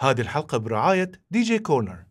هذه الحلقة برعاية دي جي كورنر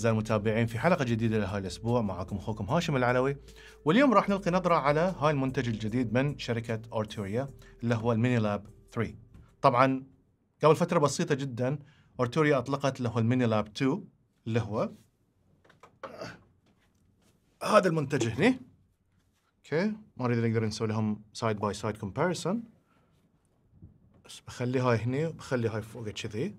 أعزائي المتابعين في حلقة جديدة لهذا الأسبوع معكم أخوكم هاشم العلوي واليوم راح نلقي نظرة على هاي المنتج الجديد من شركة أورتوريا اللي هو الميني لاب 3 طبعا قبل فترة بسيطة جدا أورتوريا أطلقت اللي هو الميني لاب 2 اللي هو هذا المنتج هني اوكي ما اريد نقدر نسوي لهم سايد باي سايد كومباريسون بس بخلي هاي هني وبخلي هاي فوق كذي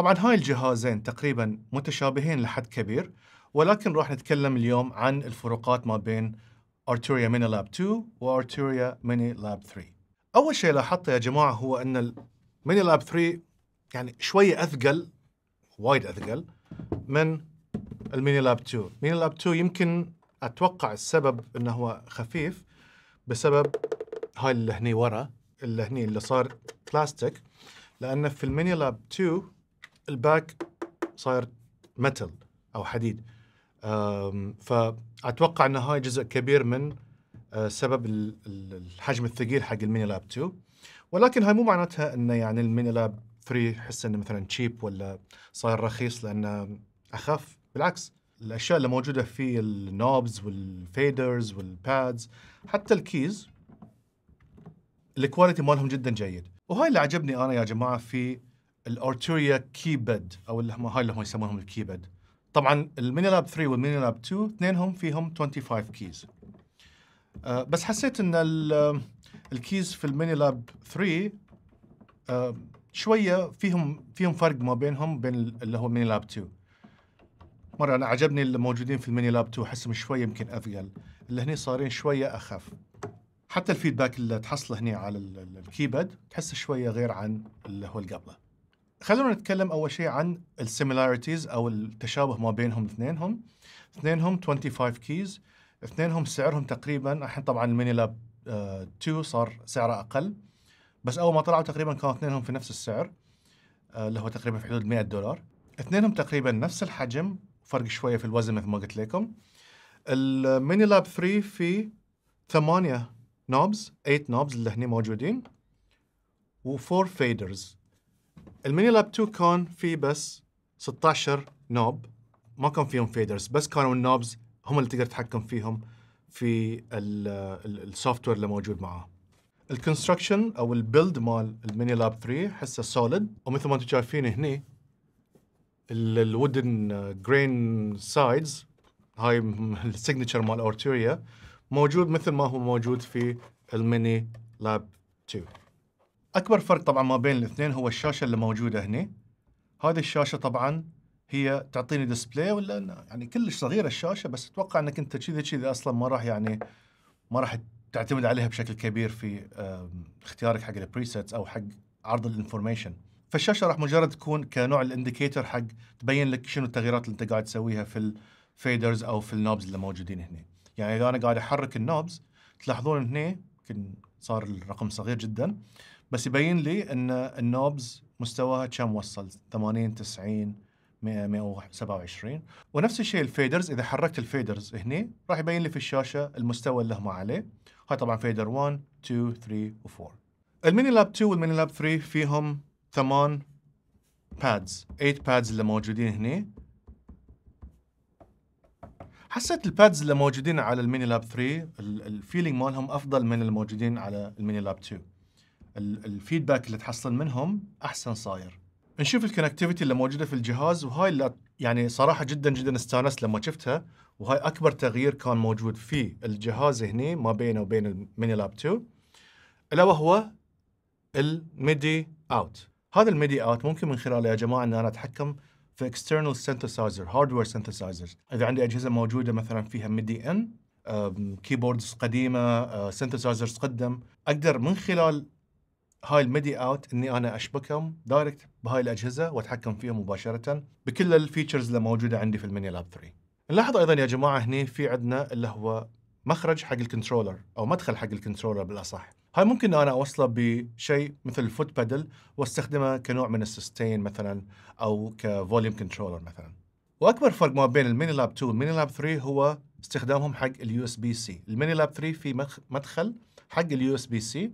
طبعا هاي الجهازين تقريبا متشابهين لحد كبير ولكن راح نتكلم اليوم عن الفروقات ما بين Arturia Mini Lab 2 و Arturia Mini Lab 3 أول شيء لاحظته يا جماعة هو أن الميني لاب 3 يعني شوية أثقل وايد أثقل من الميني لاب 2 ميني لاب 2 يمكن أتوقع السبب أنه هو خفيف بسبب هاي اللي هني ورا اللي هني اللي صار بلاستيك لأن في الميني لاب 2 الباك صاير متل او حديد فاتوقع ان هاي جزء كبير من آه، سبب الحجم الثقيل حق الميني لاب 2 ولكن هاي مو معناتها انه يعني الميني لاب 3 حس انه مثلا تشيب ولا صاير رخيص لانه اخف بالعكس الاشياء اللي موجوده فيه النوبز والفيدرز والبادز حتى الكيز الكواليتي مالهم جدا جيد وهاي اللي عجبني انا يا جماعه في الارتيريا كيبد او اللي هم هاي اللي هم يسمونهم الكيبد طبعا الميني لاب 3 والميني لاب 2 اثنينهم فيهم 25 كيز أه بس حسيت ان الكيز آه، في الميني لاب 3 أه شويه فيهم فيهم فرق ما بينهم بين اللي هو الميني لاب 2 مره انا عجبني اللي موجودين في الميني لاب 2 احسهم شويه يمكن اثقل اللي هني صارين شويه اخف حتى الفيدباك اللي تحصله هني على الكيبد تحسه شويه غير عن اللي هو اللي قبله خلونا نتكلم اول شيء عن السيميلاريتيز او التشابه ما بينهم اثنينهم اثنينهم 25 كيز اثنينهم سعرهم تقريبا الحين طبعا الميني لاب 2 آه، صار سعره اقل بس اول ما طلعوا تقريبا كانوا اثنينهم في نفس السعر آه، اللي هو تقريبا في حدود 100 دولار اثنينهم تقريبا نفس الحجم فرق شويه في الوزن مثل ما قلت لكم الميني لاب 3 في ثمانية نوبز 8 نوبز اللي هني موجودين و4 فيدرز الميني لاب 2 كان فيه بس 16 نوب ما كان فيهم فيدرز بس كانوا النوبز هم اللي تقدر تتحكم فيهم في السوفت وير اللي موجود معاه الكونستراكشن او البيلد مال الميني لاب 3 حسه سوليد ومثل ما انتم شايفين هني الودن جرين سايدز هاي السيجنتشر مال اورتوريا موجود مثل ما هو موجود في الميني لاب 2 اكبر فرق طبعا ما بين الاثنين هو الشاشه اللي موجوده هنا هذه الشاشه طبعا هي تعطيني ديسبلاي ولا يعني كلش صغيره الشاشه بس اتوقع انك انت كذي كذي اصلا ما راح يعني ما راح تعتمد عليها بشكل كبير في اختيارك حق البريسيتس او حق عرض الانفورميشن فالشاشه راح مجرد تكون كنوع الانديكيتر حق تبين لك شنو التغييرات اللي انت قاعد تسويها في الفيدرز او في النوبز اللي موجودين هنا يعني اذا انا قاعد احرك النوبز تلاحظون هنا يمكن صار الرقم صغير جدا بس يبين لي ان النوبز مستواها كم وصل 80 90 127 ونفس الشيء الفيدرز اذا حركت الفيدرز هنا راح يبين لي في الشاشه المستوى اللي هم عليه هاي طبعا فيدر 1 2 3 و4 الميني لاب 2 والميني لاب 3 فيهم ثمان بادز 8 بادز اللي موجودين هنا حسيت البادز اللي موجودين على الميني لاب 3 الفيلينج مالهم افضل من الموجودين على الميني لاب 2 الفيدباك اللي تحصل منهم احسن صاير نشوف الكونكتيفيتي اللي موجوده في الجهاز وهاي اللي يعني صراحه جدا جدا استانست لما شفتها وهاي اكبر تغيير كان موجود في الجهاز هني ما بينه وبين الميني لاب 2 الا وهو الميدي اوت هذا الميدي اوت ممكن من خلاله يا جماعه ان انا اتحكم في اكسترنال سنتسايزر هاردوير سنتسايزرز اذا عندي اجهزه موجوده مثلا فيها ميدي ان كيبوردز قديمه سنتسايزرز آه، قدم اقدر من خلال هاي الميدي اوت اني انا اشبكهم دايركت بهاي الاجهزه واتحكم فيهم مباشره بكل الفيتشرز اللي موجوده عندي في الميني لاب 3 نلاحظ ايضا يا جماعه هني في عندنا اللي هو مخرج حق الكنترولر او مدخل حق الكنترولر بالاصح هاي ممكن انا اوصله بشيء مثل الفوت بادل واستخدمه كنوع من السستين مثلا او كفوليوم كنترولر مثلا واكبر فرق ما بين الميني لاب 2 والميني لاب 3 هو استخدامهم حق اليو اس بي سي الميني لاب 3 في مدخل حق اليو اس بي سي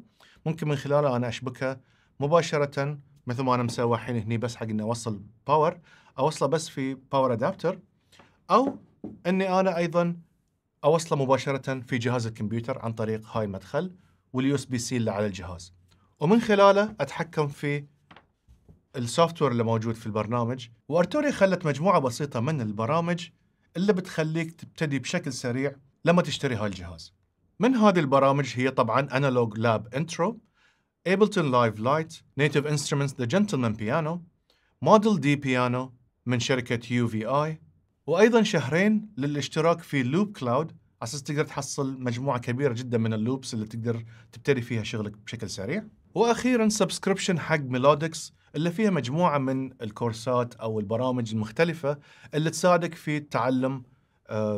ممكن من خلاله انا اشبكها مباشره مثل ما انا مسوي الحين هني بس حق اني اوصل باور اوصله بس في باور ادابتر او اني انا ايضا اوصله مباشره في جهاز الكمبيوتر عن طريق هاي المدخل واليو اس بي سي اللي على الجهاز ومن خلاله اتحكم في السوفت وير اللي موجود في البرنامج وارتوري خلت مجموعه بسيطه من البرامج اللي بتخليك تبتدي بشكل سريع لما تشتري هاي الجهاز من هذه البرامج هي طبعا Analog Lab Intro, Ableton Live Lite, Native Instruments The Gentleman Piano, Model D Piano من شركة UVI وأيضا شهرين للاشتراك في Loop Cloud على اساس تقدر تحصل مجموعه كبيره جدا من اللوبس اللي تقدر تبتدي فيها شغلك بشكل سريع واخيرا سبسكريبشن حق ميلودكس اللي فيها مجموعه من الكورسات او البرامج المختلفه اللي تساعدك في تعلم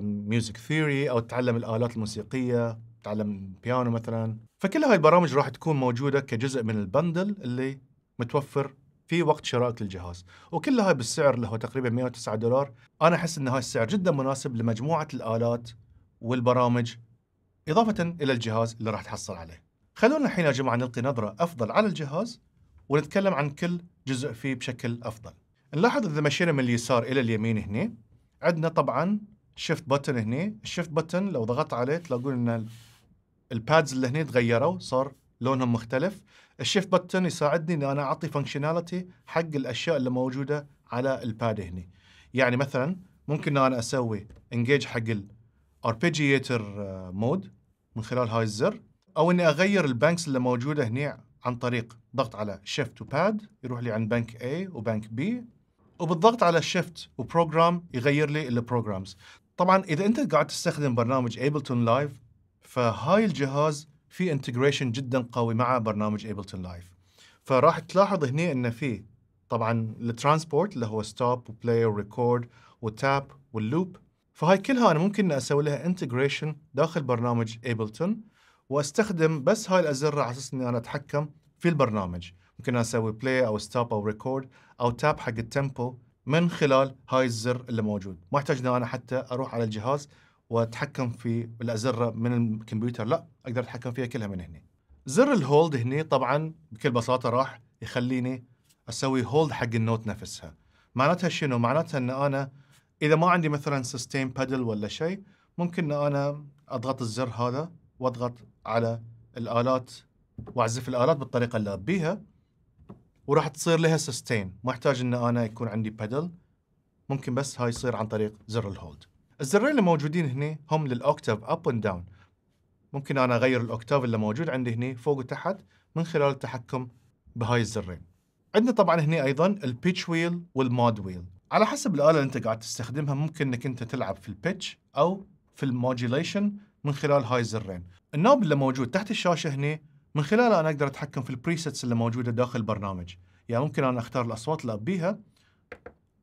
ميوزك ثيوري او تعلم الالات الموسيقيه تعلم بيانو مثلا فكل هاي البرامج راح تكون موجوده كجزء من البندل اللي متوفر في وقت شرائك للجهاز وكل هاي بالسعر اللي هو تقريبا 109 دولار انا احس ان هاي السعر جدا مناسب لمجموعه الالات والبرامج اضافه الى الجهاز اللي راح تحصل عليه خلونا الحين يا جماعه نلقي نظره افضل على الجهاز ونتكلم عن كل جزء فيه بشكل افضل نلاحظ اذا مشينا من اليسار الى اليمين هنا عندنا طبعا شيفت بتن هنا الشيفت بتن لو ضغطت عليه تلاقون ان البادز اللي هني تغيروا صار لونهم مختلف الشيفت بتن يساعدني ان انا اعطي فانكشناليتي حق الاشياء اللي موجوده على الباد هني يعني مثلا ممكن انا اسوي انجيج حق الاربيجيتر مود من خلال هاي الزر او اني اغير البانكس اللي موجوده هني عن طريق ضغط على شيفت وباد يروح لي عن بنك اي وبنك بي وبالضغط على شيفت وبروجرام يغير لي البروجرامز طبعا اذا انت قاعد تستخدم برنامج ابلتون لايف فهاي الجهاز في انتجريشن جدا قوي مع برنامج ابلتون لايف فراح تلاحظ هنا ان في طبعا الترانسبورت اللي هو ستوب وبلاي وريكورد وتاب واللوب فهاي كلها انا ممكن اسوي لها انتجريشن داخل برنامج ابلتون واستخدم بس هاي الازرار على اساس اني انا اتحكم في البرنامج ممكن اسوي بلاي او ستوب او ريكورد او تاب حق التيمبو من خلال هاي الزر اللي موجود ما احتاج انا حتى اروح على الجهاز واتحكم في الازره من الكمبيوتر لا اقدر اتحكم فيها كلها من هنا زر الهولد هنا طبعا بكل بساطه راح يخليني اسوي هولد حق النوت نفسها معناتها شنو معناتها ان انا اذا ما عندي مثلا سستين بادل ولا شيء ممكن ان انا اضغط الزر هذا واضغط على الالات واعزف الالات بالطريقه اللي ابيها وراح تصير لها سستين ما احتاج ان انا يكون عندي بادل ممكن بس هاي يصير عن طريق زر الهولد الزرين اللي موجودين هنا هم للأوكتاف أب أند داون ممكن أنا أغير الأوكتاف اللي موجود عندي هنا فوق وتحت من خلال التحكم بهاي الزرين عندنا طبعا هنا أيضا البيتش ويل والمود ويل على حسب الآلة اللي أنت قاعد تستخدمها ممكن أنك أنت تلعب في البيتش أو في الموديليشن من خلال هاي الزرين النوب اللي موجود تحت الشاشة هنا من خلاله أنا أقدر أتحكم في البريسيتس اللي موجودة داخل البرنامج يعني ممكن أنا أختار الأصوات اللي أبيها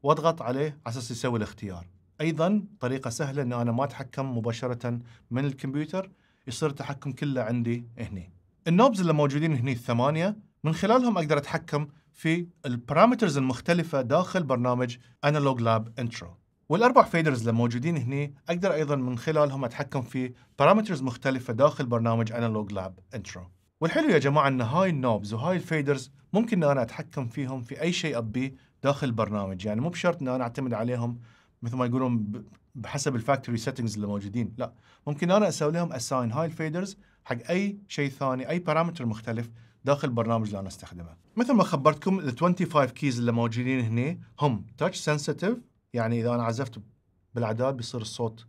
وأضغط عليه على أساس يسوي الاختيار ايضا طريقه سهله انه انا ما اتحكم مباشره من الكمبيوتر يصير التحكم كله عندي هني النوبز اللي موجودين هني الثمانيه من خلالهم اقدر اتحكم في البارامترز المختلفه داخل برنامج انالوج لاب انترو والاربع فيدرز اللي موجودين هني اقدر ايضا من خلالهم اتحكم في بارامترز مختلفه داخل برنامج انالوج لاب انترو والحلو يا جماعه ان هاي النوبز وهاي الفيدرز ممكن ان انا اتحكم فيهم في اي شيء ابيه داخل البرنامج يعني مو بشرط ان انا اعتمد عليهم مثل ما يقولون بحسب الفاكتوري سيتنجز اللي موجودين لا ممكن انا اسوي لهم اساين هاي الفيدرز حق اي شيء ثاني اي بارامتر مختلف داخل البرنامج اللي انا استخدمه مثل ما خبرتكم ال 25 كيز اللي موجودين هنا هم تاتش سنسيتيف يعني اذا انا عزفت بالاعداد بيصير الصوت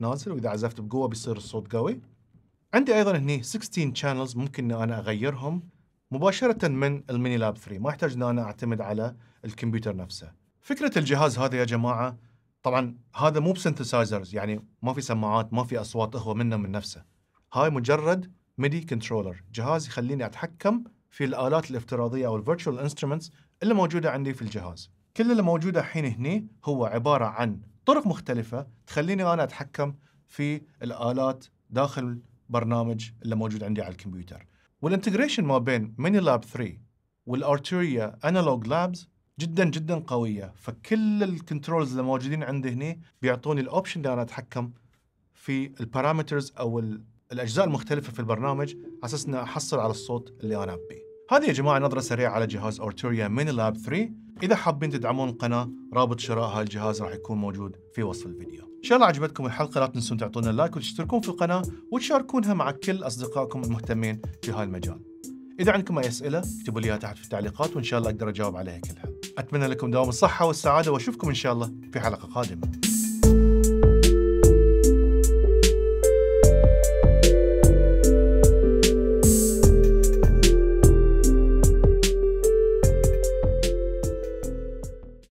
نازل واذا عزفت بقوه بيصير الصوت قوي عندي ايضا هنا 16 شانلز ممكن ان انا اغيرهم مباشره من الميني لاب 3 ما يحتاج ان انا اعتمد على الكمبيوتر نفسه فكره الجهاز هذا يا جماعه طبعا هذا مو بسنتسايزرز يعني ما في سماعات ما في اصوات هو منه من نفسه هاي مجرد ميدي كنترولر جهاز يخليني اتحكم في الالات الافتراضيه او الفيرتشوال انسترومنتس اللي موجوده عندي في الجهاز كل اللي موجود الحين هني هو عباره عن طرق مختلفه تخليني انا اتحكم في الالات داخل برنامج اللي موجود عندي على الكمبيوتر والانتجريشن ما بين ميني لاب 3 والارتوريا انالوج لابز جدا جدا قويه فكل الكنترولز اللي موجودين عندي هنا بيعطوني الاوبشن اللي انا اتحكم في البارامترز او الاجزاء المختلفه في البرنامج على اساس اني احصل على الصوت اللي انا ابيه. هذه يا جماعه نظره سريعه على جهاز اورتوريا ميني لاب 3 اذا حابين تدعمون القناه رابط شراء هالجهاز راح يكون موجود في وصف الفيديو. ان شاء الله عجبتكم الحلقه لا تنسون تعطونا لايك وتشتركون في القناه وتشاركونها مع كل اصدقائكم المهتمين في هالمجال. اذا عندكم اي اسئله اكتبوا لي تحت في التعليقات وان شاء الله اقدر اجاوب عليها كلها. أتمنى لكم دوام الصحة والسعادة وأشوفكم إن شاء الله في حلقة قادمة